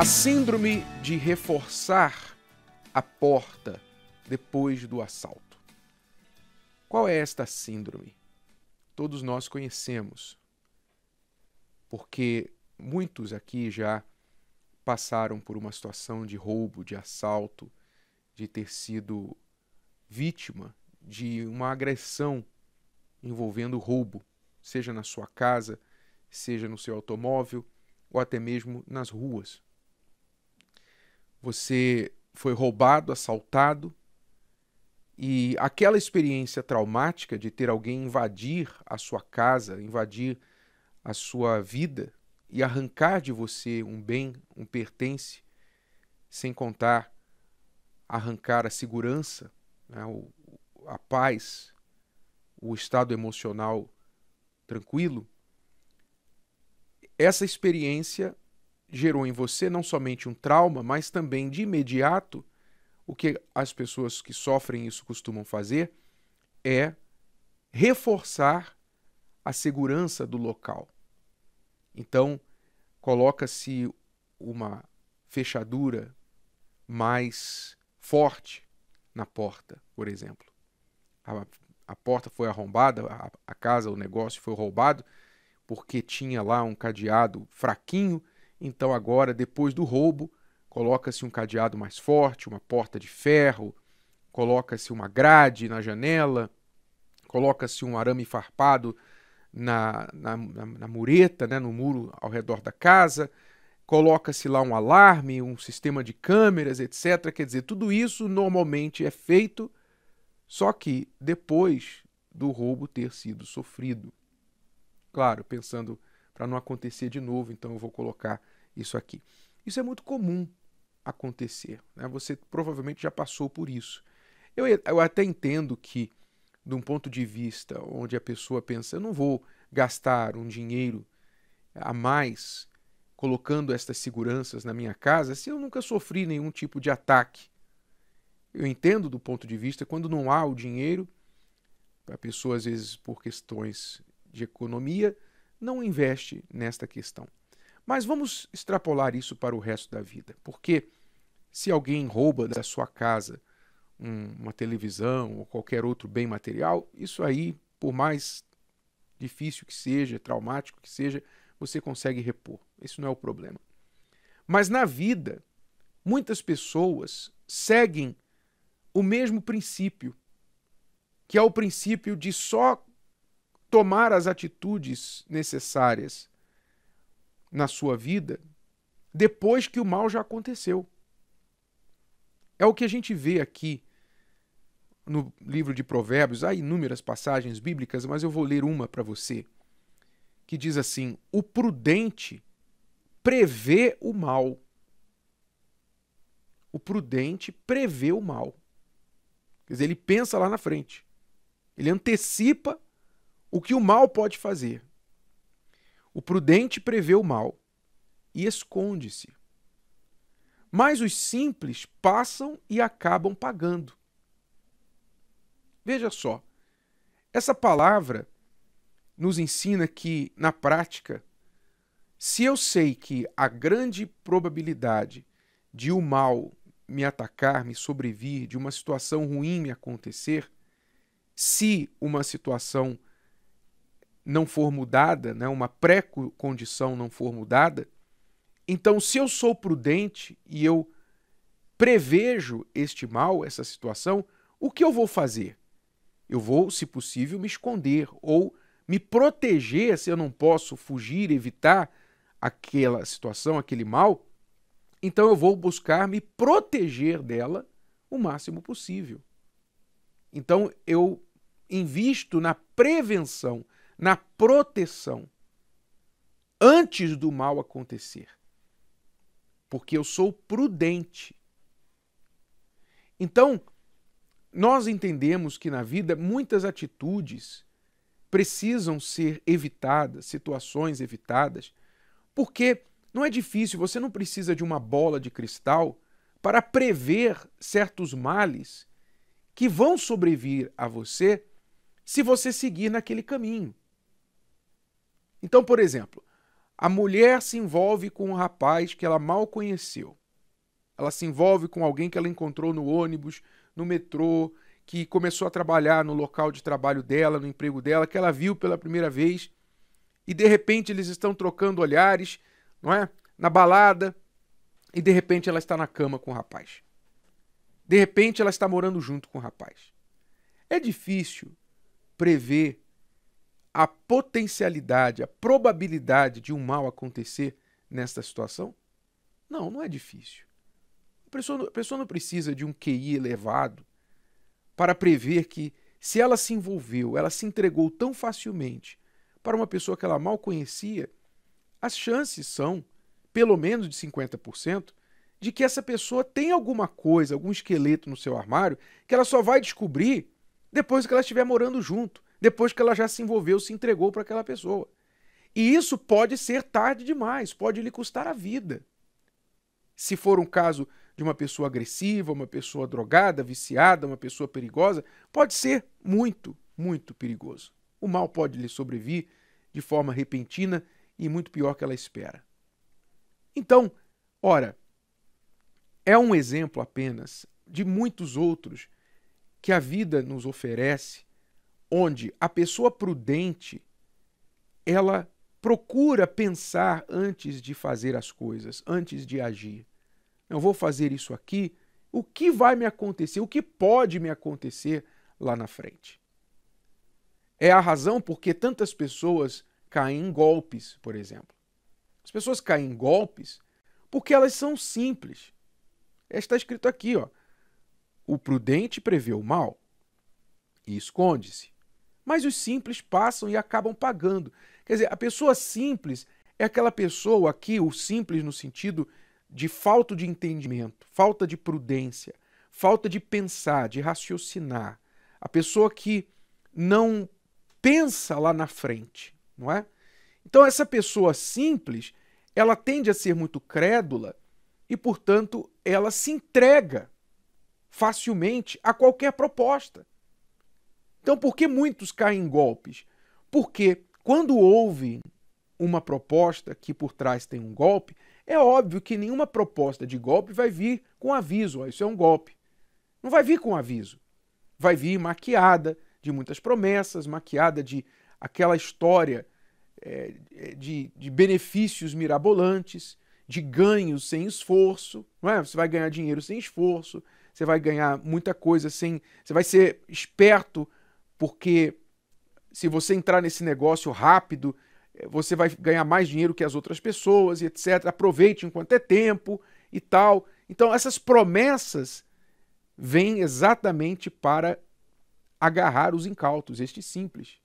A síndrome de reforçar a porta depois do assalto. Qual é esta síndrome? Todos nós conhecemos, porque muitos aqui já passaram por uma situação de roubo, de assalto, de ter sido vítima de uma agressão envolvendo roubo, seja na sua casa, seja no seu automóvel ou até mesmo nas ruas você foi roubado, assaltado, e aquela experiência traumática de ter alguém invadir a sua casa, invadir a sua vida e arrancar de você um bem, um pertence, sem contar arrancar a segurança, né, a paz, o estado emocional tranquilo, essa experiência gerou em você não somente um trauma, mas também de imediato o que as pessoas que sofrem isso costumam fazer é reforçar a segurança do local. Então, coloca-se uma fechadura mais forte na porta, por exemplo. A, a porta foi arrombada, a, a casa, o negócio foi roubado, porque tinha lá um cadeado fraquinho então, agora, depois do roubo, coloca-se um cadeado mais forte, uma porta de ferro, coloca-se uma grade na janela, coloca-se um arame farpado na, na, na, na, mureta, né, no muro ao redor da casa, coloca-se lá um alarme, um sistema de câmeras, etc. Quer dizer, tudo isso normalmente é feito, só que depois do roubo ter sido sofrido. Claro, pensando para não acontecer de novo, então eu vou colocar isso aqui. Isso é muito comum acontecer, né? você provavelmente já passou por isso. Eu, eu até entendo que, de um ponto de vista onde a pessoa pensa, eu não vou gastar um dinheiro a mais colocando estas seguranças na minha casa se eu nunca sofri nenhum tipo de ataque. Eu entendo do ponto de vista quando não há o dinheiro, a pessoa às vezes por questões de economia não investe nesta questão. Mas vamos extrapolar isso para o resto da vida, porque se alguém rouba da sua casa um, uma televisão ou qualquer outro bem material, isso aí, por mais difícil que seja, traumático que seja, você consegue repor. Isso não é o problema. Mas na vida, muitas pessoas seguem o mesmo princípio, que é o princípio de só tomar as atitudes necessárias na sua vida depois que o mal já aconteceu. É o que a gente vê aqui no livro de Provérbios. Há inúmeras passagens bíblicas, mas eu vou ler uma para você, que diz assim: O prudente prevê o mal. O prudente prevê o mal. Quer dizer, ele pensa lá na frente. Ele antecipa o que o mal pode fazer. O prudente prevê o mal e esconde-se. Mas os simples passam e acabam pagando. Veja só, essa palavra nos ensina que, na prática, se eu sei que a grande probabilidade de o mal me atacar, me sobrevir, de uma situação ruim me acontecer, se uma situação não for mudada, né, uma pré-condição não for mudada, então se eu sou prudente e eu prevejo este mal, essa situação, o que eu vou fazer? Eu vou, se possível, me esconder ou me proteger se eu não posso fugir, evitar aquela situação, aquele mal. Então eu vou buscar me proteger dela o máximo possível. Então eu invisto na prevenção na proteção antes do mal acontecer. Porque eu sou prudente. Então, nós entendemos que na vida muitas atitudes precisam ser evitadas, situações evitadas, porque não é difícil, você não precisa de uma bola de cristal para prever certos males que vão sobrevir a você se você seguir naquele caminho. Então, por exemplo, a mulher se envolve com um rapaz que ela mal conheceu. Ela se envolve com alguém que ela encontrou no ônibus, no metrô, que começou a trabalhar no local de trabalho dela, no emprego dela, que ela viu pela primeira vez, e de repente eles estão trocando olhares, não é? Na balada, e de repente ela está na cama com o rapaz. De repente ela está morando junto com o rapaz. É difícil prever a potencialidade, a probabilidade de um mal acontecer nesta situação? Não, não é difícil. A pessoa, a pessoa não precisa de um QI elevado para prever que, se ela se envolveu, ela se entregou tão facilmente para uma pessoa que ela mal conhecia, as chances são, pelo menos de 50%, de que essa pessoa tem alguma coisa, algum esqueleto no seu armário, que ela só vai descobrir depois que ela estiver morando junto depois que ela já se envolveu, se entregou para aquela pessoa. E isso pode ser tarde demais, pode lhe custar a vida. Se for um caso de uma pessoa agressiva, uma pessoa drogada, viciada, uma pessoa perigosa, pode ser muito, muito perigoso. O mal pode lhe sobrevir de forma repentina e muito pior que ela espera. Então, ora, é um exemplo apenas de muitos outros que a vida nos oferece onde a pessoa prudente ela procura pensar antes de fazer as coisas, antes de agir. Eu vou fazer isso aqui, o que vai me acontecer, o que pode me acontecer lá na frente. É a razão porque tantas pessoas caem em golpes, por exemplo. As pessoas caem em golpes porque elas são simples. É, está escrito aqui, ó. O prudente prevê o mal e esconde-se mas os simples passam e acabam pagando. Quer dizer, a pessoa simples é aquela pessoa aqui, o simples no sentido de falta de entendimento, falta de prudência, falta de pensar, de raciocinar. A pessoa que não pensa lá na frente, não é? Então essa pessoa simples, ela tende a ser muito crédula e, portanto, ela se entrega facilmente a qualquer proposta. Então, por que muitos caem em golpes? Porque quando houve uma proposta que por trás tem um golpe, é óbvio que nenhuma proposta de golpe vai vir com aviso, isso é um golpe. Não vai vir com aviso. Vai vir maquiada de muitas promessas, maquiada de aquela história é, é, de, de, benefícios mirabolantes, de ganhos sem esforço. Não é? Você vai ganhar dinheiro sem esforço, você vai ganhar muita coisa sem. Você vai ser esperto porque se você entrar nesse negócio rápido, eh, você vai ganhar mais dinheiro que as outras pessoas e etc. Aproveite enquanto é tempo e tal. Então, essas promessas vêm exatamente para agarrar os incautos, este simples,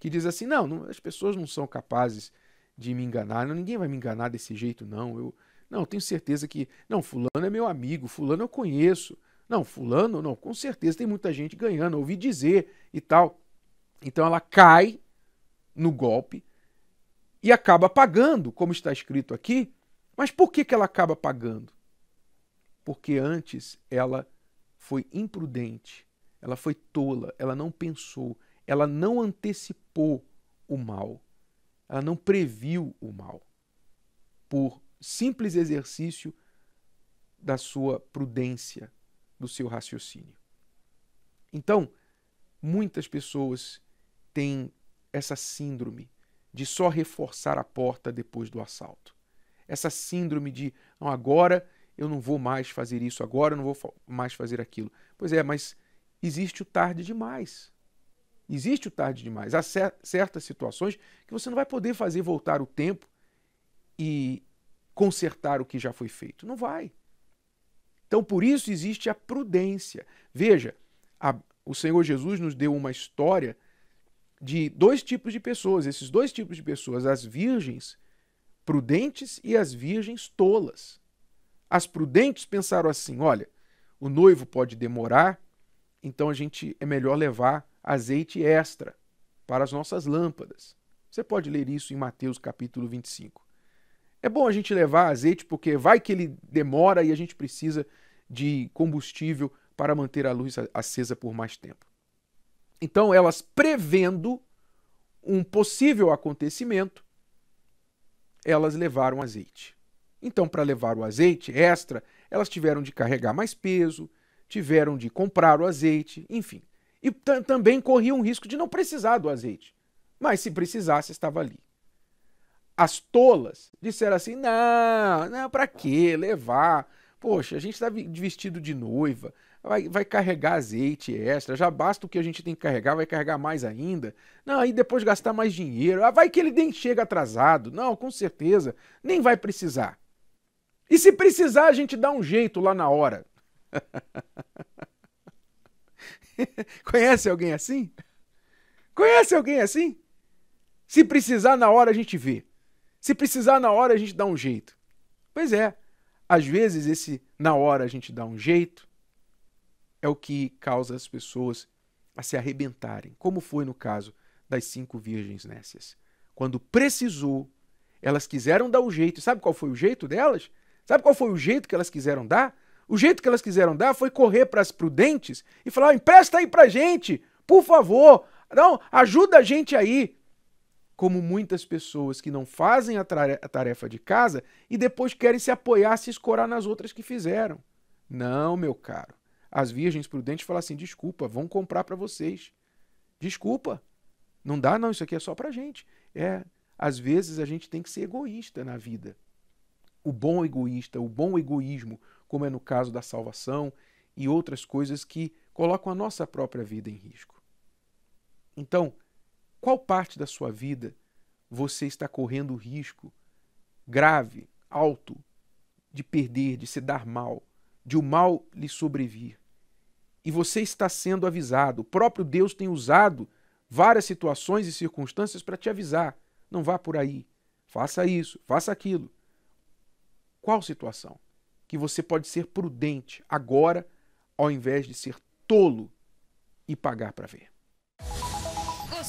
que diz assim: não, não as pessoas não são capazes de me enganar, não, ninguém vai me enganar desse jeito, não. Eu, não, tenho certeza que. Não, Fulano é meu amigo, Fulano eu conheço. Não, fulano, não, com certeza tem muita gente ganhando, ouvi dizer e tal. Então ela cai no golpe e acaba pagando, como está escrito aqui. Mas por que, que ela acaba pagando? Porque antes ela foi imprudente, ela foi tola, ela não pensou, ela não antecipou o mal, ela não previu o mal. Por simples exercício da sua prudência, do seu raciocínio. Então, muitas pessoas têm essa síndrome de só reforçar a porta depois do assalto. Essa síndrome de, não, agora eu não vou mais fazer isso, agora eu não vou mais fazer aquilo. Pois é, mas existe o tarde demais. Existe o tarde demais. Há certas situações que você não vai poder fazer voltar o tempo e consertar o que já foi feito. Não vai. Então, por isso existe a prudência. Veja, a, o Senhor Jesus nos deu uma história de dois tipos de pessoas. Esses dois tipos de pessoas, as virgens prudentes e as virgens tolas. As prudentes pensaram assim: olha, o noivo pode demorar, então a gente é melhor levar azeite extra para as nossas lâmpadas. Você pode ler isso em Mateus capítulo 25. É bom a gente levar azeite porque vai que ele demora e a gente precisa de combustível para manter a luz acesa por mais tempo. Então, elas prevendo um possível acontecimento, elas levaram azeite. Então, para levar o azeite extra, elas tiveram de carregar mais peso, tiveram de comprar o azeite, enfim. E também corriam um risco de não precisar do azeite. Mas se precisasse, estava ali as tolas disseram assim: não, não, para que levar? Poxa, a gente está vestido de noiva, vai, vai carregar azeite extra, já basta o que a gente tem que carregar, vai carregar mais ainda. Não, aí depois gastar mais dinheiro. Ah, vai que ele nem chega atrasado. Não, com certeza, nem vai precisar. E se precisar, a gente dá um jeito lá na hora. Conhece alguém assim? Conhece alguém assim? Se precisar, na hora a gente vê. Se precisar na hora, a gente dá um jeito. Pois é, às vezes esse na hora a gente dá um jeito é o que causa as pessoas a se arrebentarem, como foi no caso das cinco virgens nécias. Quando precisou, elas quiseram dar o jeito. Sabe qual foi o jeito delas? Sabe qual foi o jeito que elas quiseram dar? O jeito que elas quiseram dar foi correr para as prudentes e falar: empresta aí para gente, por favor, não, ajuda a gente aí como muitas pessoas que não fazem a tarefa de casa e depois querem se apoiar, se escorar nas outras que fizeram. Não, meu caro. As virgens prudentes falam assim: desculpa, vão comprar para vocês. Desculpa. Não dá, não, isso aqui é só para gente. É, às vezes a gente tem que ser egoísta na vida. O bom egoísta, o bom egoísmo, como é no caso da salvação e outras coisas que colocam a nossa própria vida em risco. Então, qual parte da sua vida você está correndo risco grave, alto, de perder, de se dar mal, de o mal lhe sobrevir? E você está sendo avisado. O próprio Deus tem usado várias situações e circunstâncias para te avisar. Não vá por aí. Faça isso, faça aquilo. Qual situação? Que você pode ser prudente agora, ao invés de ser tolo e pagar para ver.